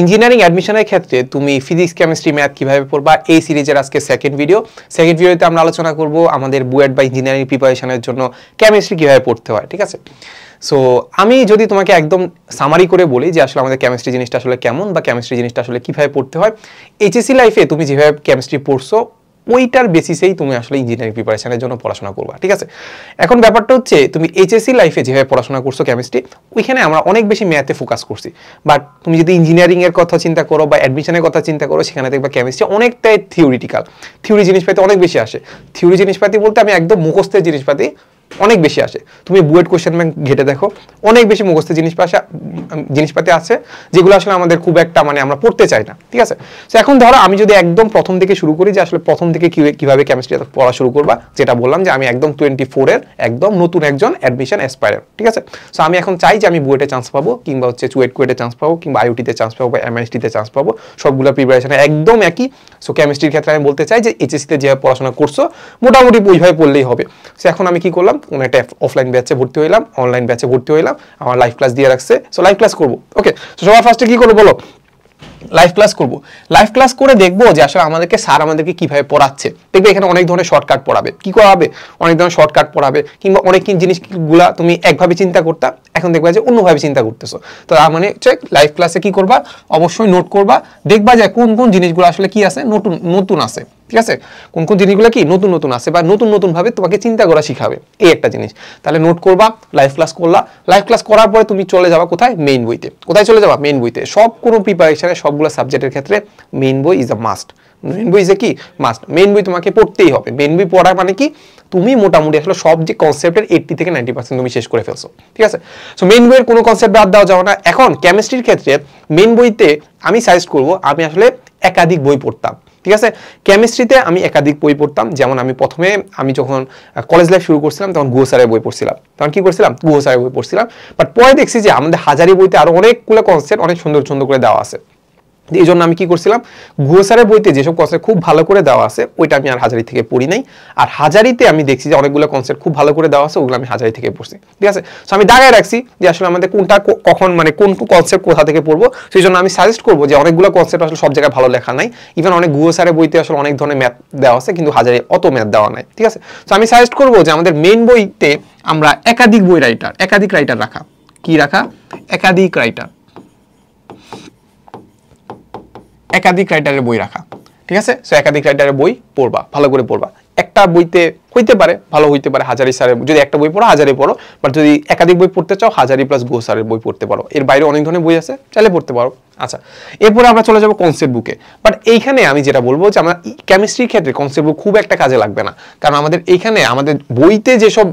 engineering অ্যাডমিশনের ক্ষেত্রে তুমি ফিজিক্স কেমিস্ট্রি ম্যাথ কীভাবে পড়বা এই সিরিজের আজকে সেকেন্ড ভিডিও সেকেন্ড ভিডিওতে আমরা আলোচনা করব আমাদের বুয়েট বা ইঞ্জিনিয়ারিং প্রিপারেশনের জন্য কেমিস্ট্রি কীভাবে পড়তে হয় ঠিক আছে সো আমি যদি তোমাকে একদম সামারি করে বলি যে আসলে আমাদের কেমিস্ট্রি জিনিসটা আসলে কেমন বা কেমিস্ট্রি জিনিসটা আসলে কীভাবে পড়তে হয় এইচএসি লাইফে তুমি যেভাবে কেমিস্ট্রি পড়ছো ওইটার বেসিসেই তুমি আসলে ইঞ্জিনিয়ারিং প্রিপারেশনের জন্য পড়াশোনা করবা ঠিক আছে এখন ব্যাপারটা হচ্ছে তুমি এইচএসসি লাইফে যেভাবে পড়াশোনা করছো কেমিস্ট্রি ওইখানে আমরা অনেক বেশি ম্যাথে ফোকাস করছি বাট তুমি যদি ইঞ্জিনিয়ারিংয়ের কথা চিন্তা করো বা অ্যাডমিশনের কথা চিন্তা করো সেখানে দেখবা কেমিস্ট্রি অনেকটাই থিওরিটিক্যাল থিওরি জিনিসপাতি অনেক বেশি আসে থিওরি জিনিসপাতি বলতে আমি একদম মুখস্থের জিনিসপাতি অনেক বেশি আসে তুমি বুয়েট কোয়েশ্চেন ব্যাংক ঘেটে দেখো অনেক বেশি মুখস্থ জিনিসপাশে জিনিসপাতি আছে যেগুলো আসলে আমাদের খুব একটা মানে আমরা পড়তে চাই না ঠিক আছে তো এখন ধরো আমি যদি একদম প্রথম থেকে শুরু করি যে আসলে প্রথম থেকে কিভাবে কেমিস্ট্রি পড়া শুরু করবা যেটা বললাম যে আমি একদম টোয়েন্টি ফোরের একদম নতুন একজন অ্যাডমিশন অ্যাসপায়ার ঠিক আছে সো আমি এখন চাই যে আমি বুয়েটে চান্স পাবো কিংবা হচ্ছে চুয়েট কুয়েটে চান্স পাবো কিংবা আইওটিতে চান্স পাবো এমএসটিতে চান্স পাবো সবগুলো প্রিপারেশনে একদম একই সো কেমিস্ট্রির ক্ষেত্রে আমি বলতে চাই যে এইচএসিতে যেভাবে পড়াশোনা করছো মোটামুটি ওইভাবে পড়লেই হবে সো এখন আমি কি করলাম কোনো একটা অফলাইন ব্যাচে ভর্তি হইলাম অনলাইন ব্যাচে ভর্তি হইলাম আমার লাইভ ক্লাস দিয়ে রাখছে সো লাইভ ক্লাস করবো ওকে সো সবার ফার্স্টে কী করবো বলো লাইভ ক্লাস করব লাইভ ক্লাস করে দেখবো যে আসলে আমাদেরকে স্যার আমাদেরকে কীভাবে পড়াচ্ছে দেখবে এখানে অনেক ধরনের শর্টকাট পড়াবে কী করাবে অনেক ধরনের শর্টকাট পড়াবে কিংবা অনেক জিনিসগুলা তুমি একভাবে চিন্তা করতা এখন দেখবা যে অন্যভাবে চিন্তা করতেছো তো তার মানে হচ্ছে লাইভ ক্লাসে কি করবা অবশ্যই নোট করবা দেখবা যে কোন কোন জিনিসগুলো আসলে কি আছে নতুন নতুন আছে ঠিক আছে কোন কোন জিনিসগুলো কি নতুন নতুন আসে বা নতুন নতুনভাবে তোমাকে চিন্তা করা শিখাবে এই একটা জিনিস তাহলে নোট করবা লাইভ ক্লাস করলা লাইভ ক্লাস করার পরে তুমি চলে যাবা কোথায় মেইন বইতে কোথায় চলে যাবা মেইন বইতে সব কোনো প্রিপারেশানে সবগুলো সাবজেক্টের ক্ষেত্রে মেইন বই ইজ আ মাস্ট মেন বই যে কি মাস্ট মেন বই তোমাকে পড়তেই হবে মেন বই পড়া মানে কি তুমি মোটামুটি আসলে সব যে কনসেপ্টের এইটটি থেকে নাইনটি পার্সেন্ট তুমি শেষ করে ফেলছো ঠিক আছে সো মেন বইয়ের কোনো কনসেপ্ট বাদ দেওয়া যাবে না এখন কেমিস্ট্রির ক্ষেত্রে মেন বইতে আমি সাজেস্ট করবো আমি আসলে একাধিক বই পড়তাম ঠিক আছে কেমিস্ট্রিতে আমি একাধিক বই পড়তাম যেমন আমি প্রথমে আমি যখন কলেজ লাইফ শুরু করছিলাম তখন গুহসারের বই পড়ছিলাম তখন কী করছিলাম গুহসারের বই পড়ছিলাম বাট পরে দেখছি যে আমাদের হাজারি বইতে আরও অনেকগুলো কনসেপ্ট অনেক সুন্দর সুন্দর করে দেওয়া আছে এই জন্য আমি কি করছিলাম গুহসারের বইতে যেসব কনসেপ্ট খুব ভালো করে দেওয়া আছে ওইটা আমি আর হাজারি থেকে পড়ি নাই আর হাজারিতে আমি দেখছি যে অনেকগুলো কনসেপ্ট খুব ভালো করে দেওয়া আছে ওগুলো আমি হাজারি থেকে পড়ছি ঠিক আছে সো আমি দাঁড়িয়ে রাখছি যে আসলে আমাদের কোনটা কখন মানে কোন কনসেপ্ট কোথা থেকে পড়বো সেই জন্য আমি সাজেস্ট করবো যে অনেকগুলো কনসেপ্ট আসলে সব জায়গায় ভালো লেখা নাই ইভেন অনেক গুহসারের বইতে আসলে অনেক ধরনের ম্যাথ দেওয়া আছে কিন্তু হাজারি অত ম্যাথ দেওয়া নাই ঠিক আছে সো আমি সাজেস্ট করবো যে আমাদের মেন বইতে আমরা একাধিক বই রাইটার একাধিক রাইটার রাখা কি রাখা একাধিক রাইটার একাধিক রাইটারের বই রাখা ঠিক আছে সো একাধিক রাইটারের বই পড়বা ভালো করে পড়বা একটা বইতে হইতে পারে ভালো হইতে পারে হাজারি স্যারের যদি একটা বই পড়ো হাজারি পড়ো বাট যদি একাধিক বই পড়তে চাও হাজারি প্লাস গো স্যারের বই পড়তে পারো এর বাইরে অনেক ধরনের বই আছে চাইলে পড়তে পারো আচ্ছা এরপরে আমরা চলে যাবো কনসেপ্ট বুকে বাট এইখানে আমি যেটা বলবো যে আমরা কেমিস্ট্রির ক্ষেত্রে কনসেপ্ট বুক খুব একটা কাজে লাগবে না কারণ আমাদের এইখানে আমাদের বইতে যেসব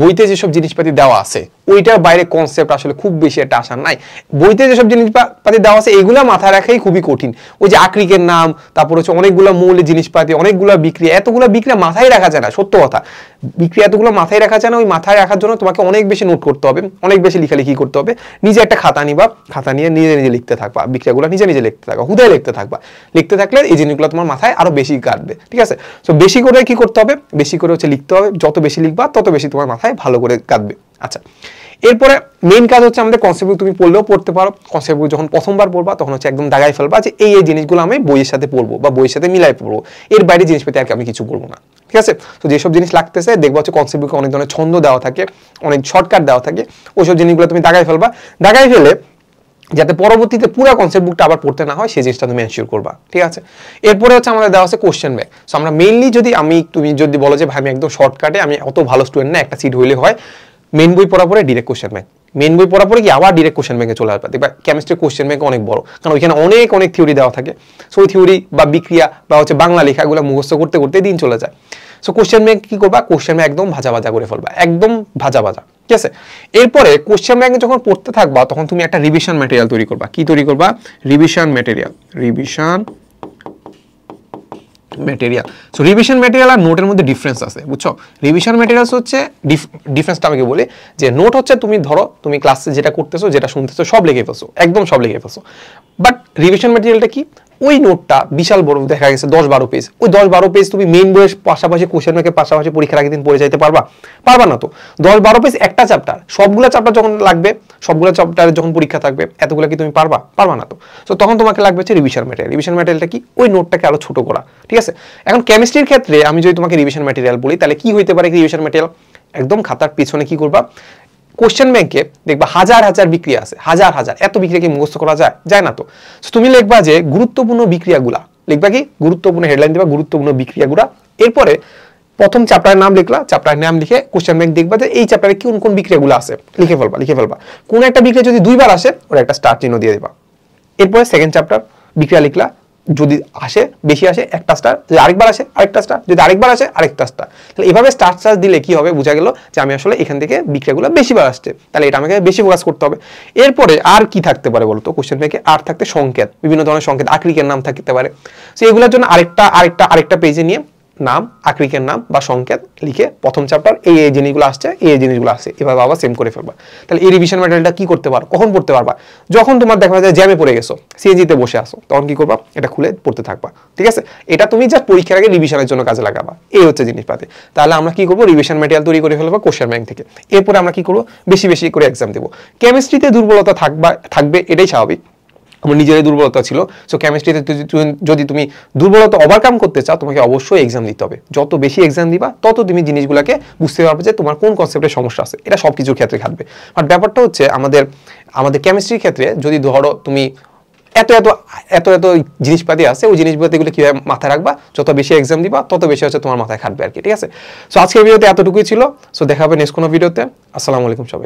বইতে যেসব জিনিসপাতি দেওয়া আছে ওইটার বাইরে কনসেপ্ট আসলে খুব বেশি একটা আসার নাই বইতে যেসব জিনিসপাতি দেওয়া আছে এগুলো মাথায় রাখাই খুবই কঠিন ওই যে আক্রিকের নাম তারপর হচ্ছে অনেকগুলো মৌল জিনিসপাতি অনেকগুলো বিক্রিয়া এতগুলো বিক্রিয়া মাথায় রাখা যায় না সত্য কথা বিক্রিয়া এতগুলো মাথায় রাখা যায় না ওই মাথায় রাখার জন্য তোমাকে অনেক বেশি নোট করতে হবে অনেক বেশি লিখালেখি করতে হবে নিজে একটা খাতা নিবা খাতা নিয়ে নিজে নিজে লিখতে থাকবা বিক্রিয়াগুলো নিজে নিজে লিখতে থাকবা হুদায় লিখতে থাকবা লিখতে থাকলে এই জিনিসগুলো তোমার মাথায় আরও বেশি কাটবে ঠিক আছে তো বেশি করে কি করতে হবে বেশি করে হচ্ছে লিখতে হবে যত বেশি লিখবা তত বেশি তোমার মাথায় ভালো করে কাটবে আচ্ছা এরপরে মেইন কাজ হচ্ছে আমাদের কনসেপ্টগুলো তুমি পড়লেও পড়তে পারো কনসেপ্টগুলো যখন প্রথমবার পড়বা তখন হচ্ছে একদম দাগাই ফেলবা যে এই এই জিনিসগুলো আমি বইয়ের সাথে পড়বো বা বইয়ের সাথে মিলাই পড়বো এর বাইরে জিনিস পেতে আর আমি কিছু করবো না ঠিক আছে তো যেসব জিনিস লাগতেছে দেখবো হচ্ছে কনসেপ্টগুলোকে অনেক ধরনের ছন্দ দেওয়া থাকে অনেক শর্টকাট দেওয়া থাকে ওইসব জিনিসগুলো তুমি দাগাই ফেলবা দাগাই ফেলে যাতে পরবর্তীতে পুরো কনসেপ্ট বুকটা আবার পড়তে না হয় সেই জিনিসটা তুমি এনশিওর করবা ঠিক আছে এরপরে হচ্ছে আমাদের দেওয়া আছে কোশ্চেন ব্যাগ সো আমরা মেইনলি যদি আমি তুমি যদি বলো যে ভাই আমি একদম শর্টকাটে আমি অত ভালো স্টুডেন্ট না একটা সিট হইলে হয় মেন বই পড়া পরে ডিরেক্ট কোশ্চেন ব্যাংক মেন বই পড়া পরে কি আবার ডিরেক্ট কোশ্চেন ব্যাংকে চলে আসবে দেখবা কেমিস্ট্রি কোশ্চেন ব্যাংক অনেক বড় কারণ ওইখানে অনেক অনেক থিওরি দেওয়া থাকে সো ওই থিওরি বা বিক্রিয়া বা হচ্ছে বাংলা লেখাগুলো মুখস্থ করতে করতে দিন চলে যায় সো কোশ্চেন ব্যাংক কী করবা কোশ্চেন ব্যাংক একদম ভাজা ভাজা করে ফেলবা একদম ভাজা ভাজা ঠিক আছে এরপরে কোশ্চেন ব্যাংকে যখন পড়তে থাকবা তখন তুমি একটা রিভিশন ম্যাটেরিয়াল তৈরি করবা কি তৈরি করবা revision material revision material so revision material আর নোটের মধ্যে ডিফারেন্স আছে বুঝছো রিভিশন ম্যাটেরিয়ালস হচ্ছে ডিফারেন্সটা আমাকে বলি যে নোট হচ্ছে তুমি ধরো তুমি ক্লাসে যেটা করতেছো যেটা শুনতেছো সব লিখে ফেলছো একদম সব লিখে ফেলছো বাট রিভিশন ম্যাটেরিয়ালটা কি ওই নোটটা বিশাল বড় দেখা গেছে দশ বারো পেজ ওই দশ বারো পেজ তুমি মেন বইয়ের পাশাপাশি মার্কের পাশাপাশি পরীক্ষার আগে দিন পড়ে যাইতে পারবা পারবা না তো দশ বারো পেজ একটা চ্যাপ্টার সবগুলো চ্যাপ্টার যখন লাগবে সবগুলো চ্যাপ্টারে যখন পরীক্ষা থাকবে এতগুলো কি তুমি পারবা পারবা না তো তো তখন তোমাকে লাগবে হচ্ছে রিভিশন ম্যাটেরিয়াল রিভিশন ম্যাটেরিয়ালটা কি ওই নোটটাকে আরও ছোটো করা ঠিক আছে এখন কেমিস্ট্রির ক্ষেত্রে আমি যদি তোমাকে রিভিশন ম্যাটেরিয়াল বলি তাহলে কি হইতে পারে রিভিশন ম্যাটেরিয়াল একদম খাতার পিছনে কি করবা কোশ্চেন ব্যাংকে দেখবা হাজার হাজার বিক্রিয়া আছে হাজার হাজার এত বিক্রিয়া কি মুখস্থ করা যায় যায় না তো তুমি লিখবা যে গুরুত্বপূর্ণ বিক্রিয়াগুলা লিখবা কি গুরুত্বপূর্ণ হেডলাইন দেবা গুরুত্বপূর্ণ বিক্রিয়াগুলা এরপরে প্রথম চ্যাপ্টারের নাম লিখলা চ্যাপ্টারের নাম লিখে কোশ্চেন ব্যাংক দেখবা যে এই চ্যাপ্টারে কোন কোন বিক্রিয়াগুলো আছে লিখে ফেলবা লিখে ফেলবা কোন একটা বিক্রিয়া যদি দুইবার আসে ওরা একটা স্টার চিহ্ন দিয়ে দেবা এরপরে সেকেন্ড চ্যাপ্টার বিক্রিয়া লিখলা যদি আসে বেশি আসে একটা স্টার যদি আরেকবার আসে আরেকটা স্টার যদি আরেকবার আসে আরেকটা স্টার তাহলে এভাবে স্টার স্টার দিলে কি হবে বোঝা গেল যে আমি আসলে এখান থেকে বিক্রিয়াগুলো বেশিবার আসছে তাহলে এটা আমাকে বেশি ফোকাস করতে হবে এরপরে আর কি থাকতে পারে বলতো কোশ্চেন থেকে আর থাকতে সংকেত বিভিন্ন ধরনের সংকেত আকৃকের নাম থাকতে পারে সো এগুলোর জন্য আরেকটা আরেকটা আরেকটা পেজে নিয়ে নাম আকরিকের নাম বা সংকেত লিখে প্রথম চ্যাপ্টার এই এই জিনিসগুলো আসছে এই এই জিনিসগুলো আসছে এভাবে আবার সেম করে ফেলবা তাহলে এই রিভিশন ম্যাটেরিয়ালটা কী করতে পারো কখন পড়তে পারবা যখন তোমার দেখা যায় জ্যামে পড়ে গেছো সিএনজিতে বসে আসো তখন কী করবা এটা খুলে পড়তে থাকবা ঠিক আছে এটা তুমি যা পরীক্ষার আগে রিভিশনের জন্য কাজে লাগাবা এই হচ্ছে জিনিসপাতি তাহলে আমরা কী করবো রিভিশন ম্যাটেরিয়াল তৈরি করে ফেলবো কোশ্চেন ব্যাংক থেকে এরপরে আমরা কী করবো বেশি বেশি করে এক্সাম দেবো কেমিস্ট্রিতে দুর্বলতা থাকবা থাকবে এটাই স্বাভাবিক আমার নিজেরই দুর্বলতা ছিল সো কেমিস্ট্রিতে যদি তুমি দুর্বলতা ওভারকাম করতে চাও তোমাকে অবশ্যই এক্সাম দিতে হবে যত বেশি এক্সাম দিবা তত তুমি জিনিসগুলোকে বুঝতে পারবে যে তোমার কোন কনসেপ্টের সমস্যা আছে এটা সব কিছুর ক্ষেত্রে খাটবে বাট ব্যাপারটা হচ্ছে আমাদের আমাদের কেমিস্ট্রির ক্ষেত্রে যদি ধরো তুমি এত এত এত এত জিনিসপাতি আছে ওই জিনিসপাতিগুলো কীভাবে মাথায় রাখবা যত বেশি এক্সাম দিবা তত বেশি হচ্ছে তোমার মাথায় খাটবে আর কি ঠিক আছে সো আজকের ভিডিওতে এতটুকুই ছিল সো দেখা হবে নেক্সট কোনো ভিডিওতে আসসালামু আলাইকুম সবাই